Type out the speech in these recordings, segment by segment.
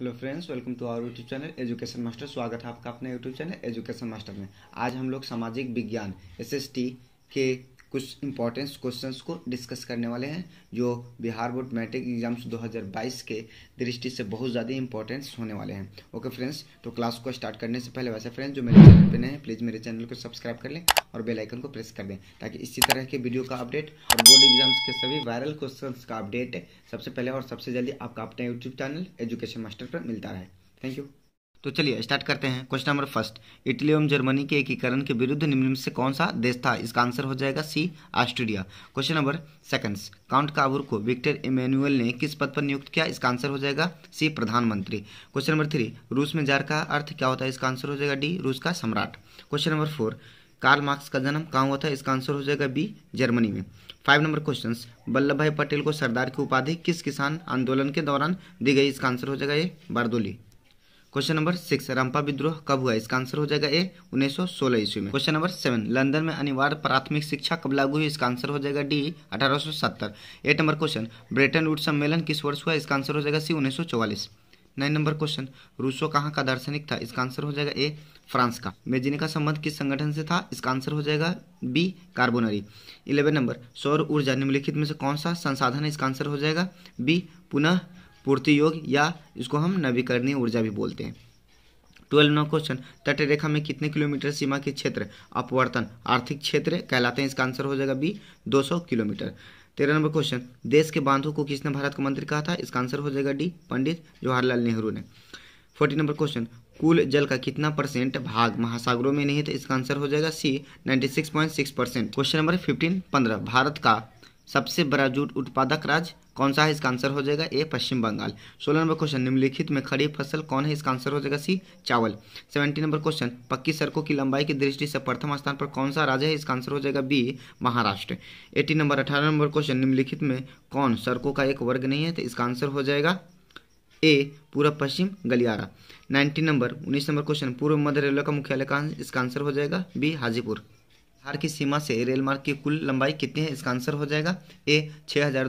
hello friends welcome to our YouTube channel education master स्वागत है आपका अपने यूट्यूब चैनल एजुकेशन मास्टर में आज हम लोग सामाजिक विज्ञान एसएसटी के कुछ इंपॉर्टेंस क्वेश्चंस को डिस्कस करने वाले हैं जो बिहार बोर्ड मैट्रिक एग्जाम्स 2022 के दृष्टि से बहुत ज़्यादा इंपॉर्टेंस होने वाले हैं ओके फ्रेंड्स तो क्लास को स्टार्ट करने से पहले वैसे फ्रेंड्स जो मेरे चैनल पर नए हैं प्लीज़ मेरे चैनल को सब्सक्राइब कर लें और बेलाइकन को प्रेस कर दें ताकि इसी तरह के वीडियो का अपडेट और बोर्ड एग्जाम्स के सभी वायरल क्वेश्चन का अपडेट सबसे पहले और सबसे जल्दी आपका अपना यूट्यूब चैनल एजुकेशन मास्टर पर मिलता रहे थैंक यू तो चलिए स्टार्ट करते हैं क्वेश्चन नंबर फर्स्ट इटली एवं जर्मनी के एकीकरण के विरुद्ध निम्न से कौन सा देश था इसका आंसर हो जाएगा C Australia question number seconds count Cavour को विक्टर इमेनुअल ने किस पद पर नियुक्त किया इसका आंसर हो जाएगा सी प्रधानमंत्री क्वेश्चन नंबर थ्री रूस में जार का अर्थ क्या होता है इसका आंसर हो जाएगा डी रूस का सम्राट question number four Karl Marx का जन्म कहाँ हुआ था इसका आंसर हो जाएगा बी जर्मनी में five number question Vallabhbhai Patel को सरदार की उपाधि किस किसान आंदोलन के दौरान दी गई इसका आंसर हो जाएगा ये Bardoli question number six Rampa विद्रोह कब हुआ इसका आंसर हो जाएगा ए 1916 ईस्वी में क्वेश्चन नंबर सेवन लंदन में अनिवार्य प्राथमिक शिक्षा कब लागू हुई इसका आंसर हो जाएगा D 1870 eight number question Bretton wood सम्मेलन किस वर्ष हुआ इसका आंसर हो जाएगा C 1944 nine number question Rousseau कहाँ का दार्शनिक था इसका आंसर हो जाएगा ए फ्रांस का मेजिनी का संबंध किस संगठन से था इसका आंसर हो जाएगा बी कार्बोनरी इलेवन नंबर सौर ऊर्जा निम्नलिखित में से कौन सा संसाधन है इसका आंसर हो जाएगा बी पुनः पूर्ति योग या इसको हम नवीकरणीय ऊर्जा भी बोलते हैं ट्वेल्व नौ क्वेश्चन तट रेखा में कितने किलोमीटर सीमा के क्षेत्र अपवर्तन आर्थिक क्षेत्र कहलाते हैं इसका आंसर हो जाएगा बी 200 किलोमीटर तेरह नंबर क्वेश्चन देश के बांधों को किसने भारत का मंत्री कहा था इसका आंसर हो जाएगा डी पंडित जवाहरलाल नेहरू ने फोर्टी नंबर क्वेश्चन कुल जल का कितना परसेंट भाग महासागरों में नहीं है तो इसका आंसर हो जाएगा C 96.6 percent question number fifteen पंद्रह भारत का सबसे बड़ा जूट उत्पादक राज्य कौन सा है इसका आंसर हो जाएगा ए पश्चिम बंगाल सोलह नंबर क्वेश्चन निम्नलिखित में खरीफ फसल कौन है इसका आंसर हो जाएगा सी चावल सेवेंटी नंबर क्वेश्चन पक्की सड़कों की लंबाई की दृष्टि से प्रथम स्थान पर कौन सा राज्य है इसका आंसर हो जाएगा बी महाराष्ट्र एटीन नंबर अठारह नंबर क्वेश्चन निम्नलिखित में कौन सड़कों का एक वर्ग नहीं है तो इसका आंसर हो जाएगा ए पूरा पश्चिम गलियारा नाइनटीन नंबर उन्नीस नंबर क्वेश्चन पूर्व मध्य रेलवे का मुख्यालय कहाँ इसका आंसर हो जाएगा बी हाजीपुर बिहार की सीमा से रेल मार्ग की कुल लंबाई कितनी है इसका आंसर हो जाएगा ए छः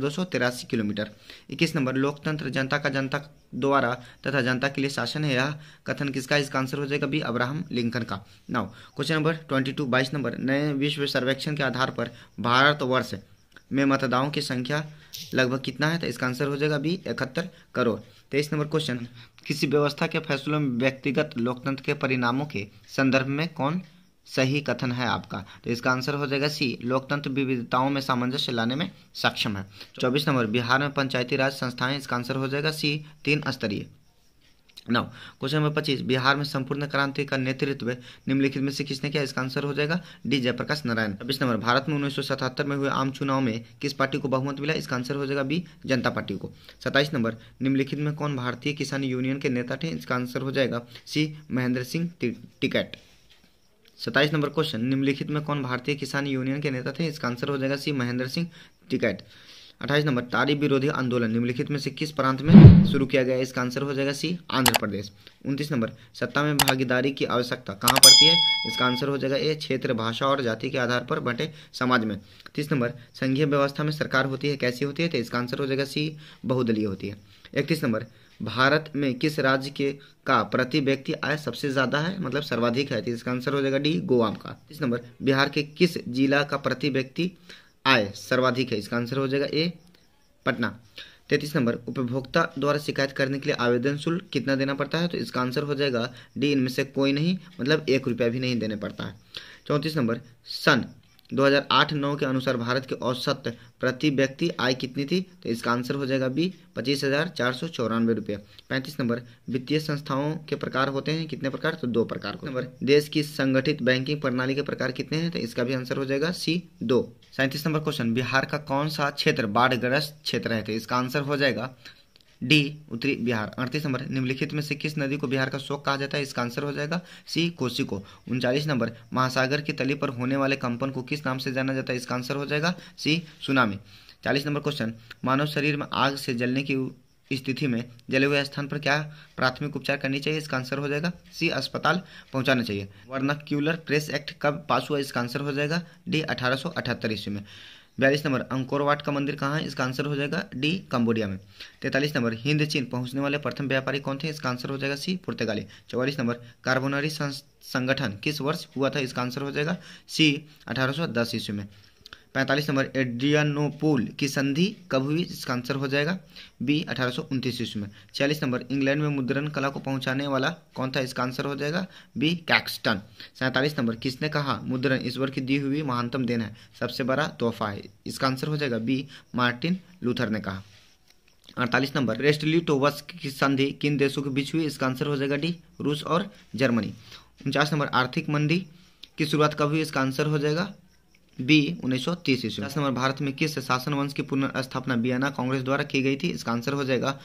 किलोमीटर इक्कीस नंबर लोकतंत्र जनता का जनता द्वारा तथा जनता के लिए शासन है यह कथन किसका इसका आंसर हो जाएगा बी अब्राहम लिंकन का now question number twenty two बाईस नंबर नए विश्व सर्वेक्षण के आधार पर भारतवर्ष में मतदाताओं की संख्या लगभग कितना है तो इसका आंसर हो जाएगा बी इकहत्तर करोड़ तेईस नंबर क्वेश्चन किसी व्यवस्था के फैसलों में व्यक्तिगत लोकतंत्र के परिणामों के संदर्भ में कौन सही कथन है आपका तो इसका आंसर हो जाएगा सी लोकतंत्र विविधताओं में सामंजस्य लाने में सक्षम है चौबीस नंबर बिहार में पंचायती राज संस्थाएं इसका आंसर हो जाएगा सी तीन स्तरीय नौ क्वेश्चन नंबर पच्चीस बिहार में संपूर्ण क्रांति का नेतृत्व निम्नलिखित में से किसने किया इसका आंसर हो जाएगा डी जयप्रकाश नारायण छब्बीस नंबर भारत में उन्नीस में हुए आम चुनाव में किस पार्टी को बहुमत मिला इसका आंसर हो जाएगा बी जनता पार्टी को सत्ताईस नंबर निम्नलिखित में कौन भारतीय किसान यूनियन के नेता थे इसका आंसर हो जाएगा सी महेंद्र सिंह टिकैट सत्ताईस नंबर क्वेश्चन निम्नलिखित में कौन भारतीय किसान यूनियन के नेता थे इसका आंसर हो जाएगा सी महेंद्र सिंह टिकैत अट्ठाईस नंबर तारीफ विरोधी आंदोलन निम्नलिखित में से किस प्रांत में शुरू किया गया इसका आंसर हो जाएगा सी आंध्र प्रदेश उनतीस नंबर सत्ता में भागीदारी की आवश्यकता कहाँ पड़ती है इसका आंसर हो जाएगा ए क्षेत्र भाषा और जाति के आधार पर बटे समाज में तीस नंबर संघीय व्यवस्था में सरकार होती है कैसी होती है तो इसका आंसर हो जाएगा सी बहुदलीय होती है इकतीस नंबर भारत में किस राज्य के का प्रति व्यक्ति आय सबसे ज़्यादा है मतलब सर्वाधिक है तो इसका आंसर हो जाएगा डी गोवा का तीस नंबर बिहार के किस जिला का प्रति व्यक्ति आय सर्वाधिक है इसका आंसर हो जाएगा ए पटना तैतीस नंबर उपभोक्ता द्वारा शिकायत करने के लिए आवेदन शुल्क कितना देना पड़ता है तो इसका आंसर हो जाएगा डी इनमें से कोई नहीं मतलब एक रुपया भी नहीं देने पड़ता है चौंतीस नंबर सन 2008-9 के अनुसार भारत के औसत प्रति व्यक्ति आय कितनी थी तो इसका आंसर हो जाएगा बी पच्चीस हज़ार चार सौ चौरानवे रुपये पैंतीस नंबर वित्तीय संस्थाओं के प्रकार होते हैं कितने प्रकार तो दो प्रकार को नंबर देश की संगठित बैंकिंग प्रणाली के प्रकार कितने हैं तो इसका भी आंसर हो जाएगा सी दो सैंतीस नंबर क्वेश्चन बिहार का कौन सा क्षेत्र बाढ़ग्रस्त क्षेत्र है तो इसका आंसर हो जाएगा डी उत्तरी बिहार अड़तीस नंबर निम्नलिखित में से किस नदी को बिहार का शोक कहा जाता है इसका आंसर हो जाएगा सी कोसी को उनचालीस नंबर महासागर की तली पर होने वाले कंपन को किस नाम से जाना जाता है इसका आंसर हो जाएगा सी सुनामी चालीस नंबर क्वेश्चन मानव शरीर में आग से जलने की स्थिति में जले हुए स्थान पर क्या प्राथमिक उपचार करनी चाहिए इसका आंसर हो जाएगा सी अस्पताल पहुंचाना चाहिए वर्नाक्यूलर प्रेस एक्ट कब पास हुआ इसका आंसर हो जाएगा डी अठारह सौ ईस्वी में बयालीस नंबर अंकोरवाट का मंदिर कहाँ है इसका आंसर हो जाएगा डी कंबोडिया में तैतालीस नंबर हिंद चीन पहुंचने वाले प्रथम व्यापारी कौन थे इसका आंसर हो जाएगा सी पुर्तगाली चौवालीस नंबर कार्बोनरी संगठन किस वर्ष हुआ था इसका आंसर हो जाएगा सी अठारह ईस्वी में पैंतालीस नंबर एड्रियनोपोल की संधि कब हुई इसका आंसर हो जाएगा बी अठारह सौ ईस्वी में छियालीस नंबर इंग्लैंड में मुद्रण कला को पहुंचाने वाला कौन था इसका आंसर हो जाएगा बी कैक्सटन सैंतालीस नंबर किसने कहा मुद्रण ईश्वर की दी हुई महानतम देन है सबसे बड़ा तोहफा है इसका आंसर हो जाएगा बी मार्टिन लूथर ने कहा अड़तालीस नंबर रेस्टली टोवस की संधि किन देशों के बीच हुई इसका आंसर हो जाएगा डी रूस और जर्मनी उनचास नंबर आर्थिक मंदी की शुरुआत कब हुई इसका आंसर हो जाएगा बी 1930 ईस्वी तीस नंबर भारत में किस शासन वंश की पुनर्स्थापना बियाना कांग्रेस द्वारा की गई थी इसका आंसर हो जाएगा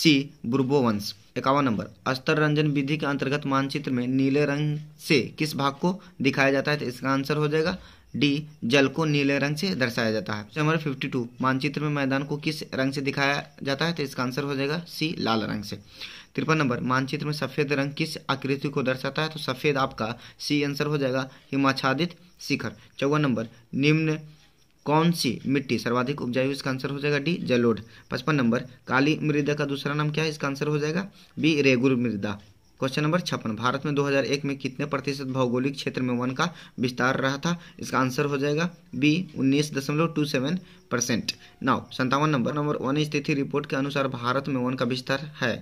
सी बुर्बो वंश इक्यावन नंबर अस्तर रंजन विधि के अंतर्गत मानचित्र में नीले रंग से किस भाग को दिखाया जाता है तो इसका आंसर हो जाएगा डी जल को नीले रंग से दर्शाया जाता है नंबर 52 मानचित्र में मैदान को किस रंग से दिखाया जाता है तो इसका आंसर हो जाएगा सी लाल रंग से तिरपन नंबर मानचित्र में सफ़ेद रंग किस आकृति को दर्शाता है तो सफ़ेद आपका सी आंसर हो जाएगा हिमाच्छादित शिखर चौवन नंबर निम्न कौन सी मिट्टी सर्वाधिक उपजाऊ इसका आंसर हो जाएगा डी जलोढ़ पचपन नंबर काली मृदा का दूसरा नाम क्या है इसका आंसर हो जाएगा बी रेगुर मृदा क्वेश्चन नंबर छप्पन भारत में 2001 में कितने प्रतिशत भौगोलिक क्षेत्र में वन का विस्तार रहा था इसका आंसर हो जाएगा बी उन्नीस दशमलव टू सेवन परसेंट नाउ संतावन नंबर नंबर वन स्थिति रिपोर्ट के अनुसार भारत में वन का विस्तार है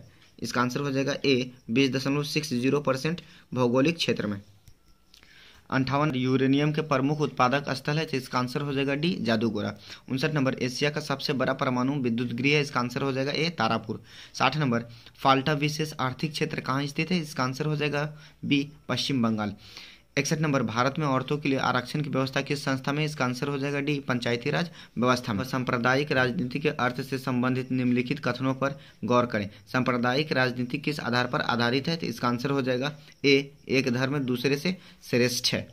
इसका आंसर हो जाएगा ए बीस दशमलव सिक्स जीरो परसेंट भौगोलिक क्षेत्र में अंठावन यूरेनियम के प्रमुख उत्पादक स्थल है इसका आंसर हो जाएगा डी जादूगोरा उनसठ नंबर एशिया का सबसे बड़ा परमाणु विद्युत गृह है इसका आंसर हो जाएगा ए तारापुर साठ नंबर फाल्टा विशेष आर्थिक क्षेत्र कहाँ स्थित है इसका आंसर हो जाएगा बी पश्चिम बंगाल इकसठ नंबर भारत में औरतों के लिए आरक्षण की व्यवस्था किस संस्था में इसका आंसर हो जाएगा डी पंचायती राज व्यवस्था में सांप्रदायिक राजनीति के अर्थ से संबंधित निम्नलिखित कथनों पर गौर करें सांप्रदायिक राजनीति किस आधार पर आधारित है तो इसका आंसर हो जाएगा ए एक धर्म दूसरे से श्रेष्ठ है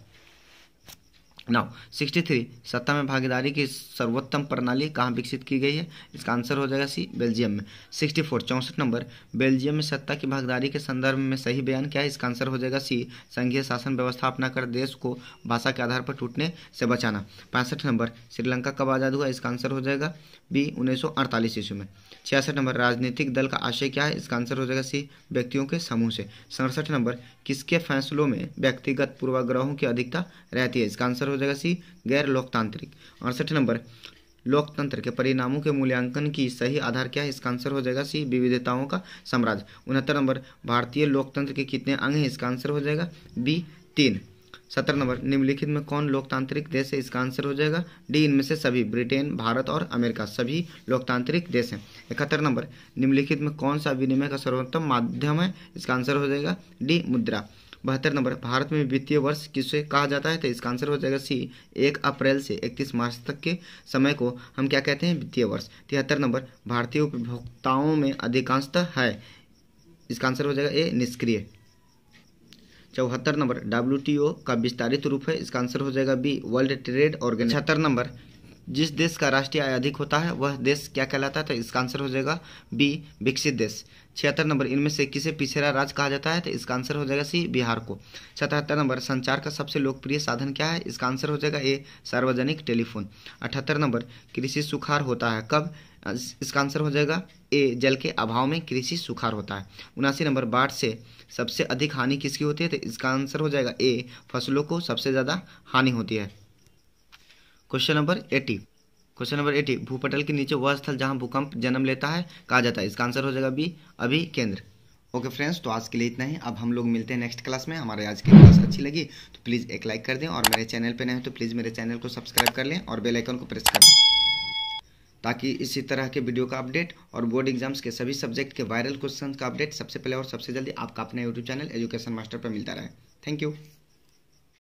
नाउ 63 सत्ता में भागीदारी की सर्वोत्तम प्रणाली कहाँ विकसित की गई है इसका आंसर हो जाएगा सी बेल्जियम में 64 फोर चौंसठ नंबर बेल्जियम में सत्ता की भागीदारी के संदर्भ में सही बयान क्या है इसका आंसर हो जाएगा सी संघीय शासन व्यवस्था अपना कर देश को भाषा के आधार पर टूटने से बचाना पैंसठ नंबर श्रीलंका कब आज़ाद हुआ इसका आंसर हो जाएगा बी उन्नीस सौ ईस्वी में छियासठ नंबर राजनीतिक दल का आशय क्या है इसका आंसर हो जाएगा सी व्यक्तियों के समूह से सड़सठ नंबर किसके फैसलों में व्यक्तिगत पूर्वाग्रहों की अधिकता रहती है इसका आंसर हो जाएगा सी गैर लोकतांत्रिक अड़सठ नंबर लोकतंत्र के परिणामों के मूल्यांकन की सही आधार क्या है इसका आंसर हो जाएगा सी विविधताओं का साम्राज्य उनहत्तर नंबर भारतीय लोकतंत्र के कितने अंग हैं इसका आंसर हो जाएगा बी तीन सत्रह नंबर निम्नलिखित में कौन लोकतांत्रिक देश है इसका आंसर हो जाएगा डी इनमें से सभी ब्रिटेन भारत और अमेरिका सभी लोकतांत्रिक देश हैं इकहत्तर नंबर निम्नलिखित में कौन सा विनिमय का सर्वोत्तम माध्यम है इसका आंसर हो जाएगा डी मुद्रा बहत्तर नंबर भारत में वित्तीय वर्ष किसे कहा जाता है तो इसका आंसर हो जाएगा सी एक अप्रैल से इकतीस मार्च तक के समय को हम क्या कहते हैं वित्तीय वर्ष तिहत्तर नंबर भारतीय उपभोक्ताओं में अधिकांशतः है इसका आंसर हो जाएगा ए निष्क्रिय चौहत्तर नंबर डब्ल्यू का विस्तारित रूप है इसका आंसर हो जाएगा बी वर्ल्ड ट्रेड ऑर्गेनाइजेशन छहत्तर नंबर जिस देश का राष्ट्रीय आय अधिक होता है वह देश क्या कहलाता है तो इसका आंसर हो जाएगा बी विकसित देश छिहत्तर नंबर इनमें से किसे पिछड़ा राज्य कहा जाता है तो इसका आंसर हो जाएगा सी बिहार को सतहत्तर नंबर संचार का सबसे लोकप्रिय साधन क्या है इसका आंसर हो जाएगा ए सार्वजनिक टेलीफोन अठहत्तर नंबर कृषि सुखार होता है कब इसका आंसर हो जाएगा ए जल के अभाव में कृषि सुखार होता है उनासी नंबर बाढ़ से सबसे अधिक हानि किसकी होती है तो इसका आंसर हो जाएगा ए फसलों को सबसे ज़्यादा हानि होती है question number eighty question number eighty भूपटल के नीचे वह स्थल जहां भूकंप जन्म लेता है कहा जाता है इसका आंसर हो जाएगा बी अभी केंद्र ओके फ्रेंड्स तो आज के लिए इतना ही अब हम लोग मिलते हैं नेक्स्ट क्लास में हमारे आज की क्लास अच्छी लगी तो प्लीज़ एक लाइक कर दें और मेरे चैनल पर नए हैं तो प्लीज़ मेरे चैनल को सब्सक्राइब कर लें और बेलाइकन को प्रेस कर लें ताकि इसी तरह के वीडियो का अपडेट और बोर्ड एग्जाम्स के सभी सब्जेक्ट के वायरल क्वेश्चन का अपडेट सबसे पहले और सबसे जल्दी आपका अपने यूट्यूब चैनल एजुकेशन मास्टर पर मिलता रहे थैंक यू